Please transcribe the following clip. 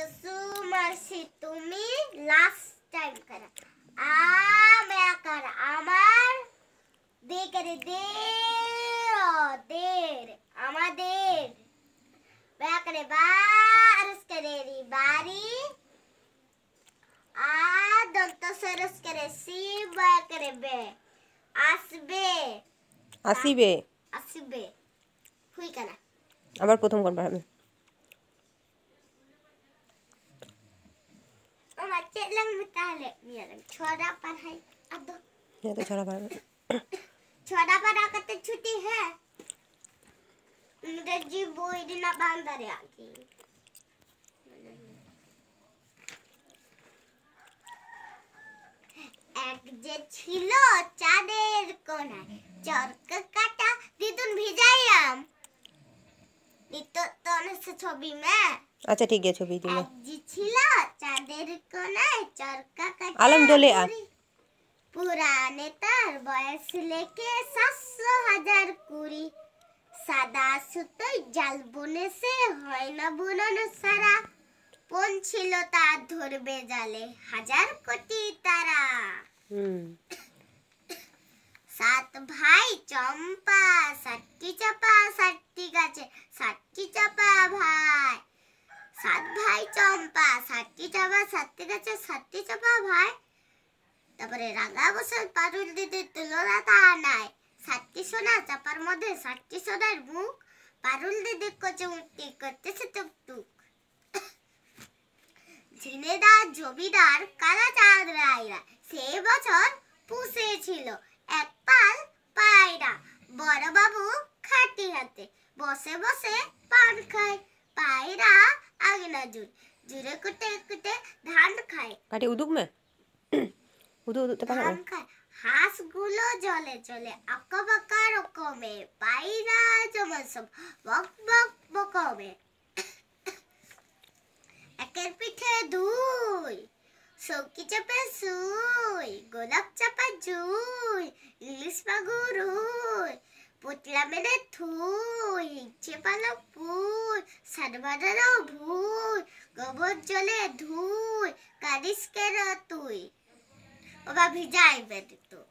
আরজু মারছি তুমি last time করা আমা কর আমার দে করে দে দের আমাদের ব্যাকরে বা আরজ করে রি বাড়ি আ তো সরস করে সি ব্যাকরে বে আসবে আসিবে আসিবে হুই করা আবার প্রথম কোন পারবে Lang mitale mir छोरा पढ़ाई अब ये तो छोरा पढ़ा छोरा पढ़ा करते छुट्टी है मेरे जी वो इतना बांदर आ गई এক যে ছিল চাঁদের কোনায় চরক কাটা দিদুন ভিজাইলাম দিত তো ছবি মে আচ্ছা ঠিক আছে ছবি দিলাম এক যে ছিলাম আলহামদুলিল্লাহ পুরানে তার বয়স লেখে সাতশো হাজার কুড়ি সাদা সুতোই জাল বুনে সে হয় না বুনন সারা পন ছিল তার ধরবে জালে হাজার কোটি তারা সাত ভাই চম্পা সাতটি চাপা সাতটি গাছে সাতটি চাপা ভাই সাত ভাই চম্পা সাতটি চাপা সাতটি গাছে সাতটি চাপা ভাই তারপরে রাগা বসাল পারুল দিদির তুলনা তাহা নাই সাতটি সোনা চাপার মধ্যে সাতটি সোনার মুখ পারুল দিদির কচে উঠতি করতেছে টুকটুক ঝিনেদার জমিদার কালাচাঁদ রায়রা সে বছর পুষেছিল এক পাল পায়রা বড়বাবু খাটি হাতে বসে বসে পান খায় পায়রা आगे ধান খায় কাটে উদুক মে উদু উদু ধান খায় জলে চলে রকমে জমা সব বক বক বকমে একের পিঠে দুই সৌকি চাপে সুই গোলাপ চাপা জুই ইলিশ মাগুর পুতলা মেরে থুই হিচ্ছে পালক পুই ধুই ভুল বাজারও গোবর জলে ধুই কাঁদিস কেন তুই ওবা ভিজাইবে তো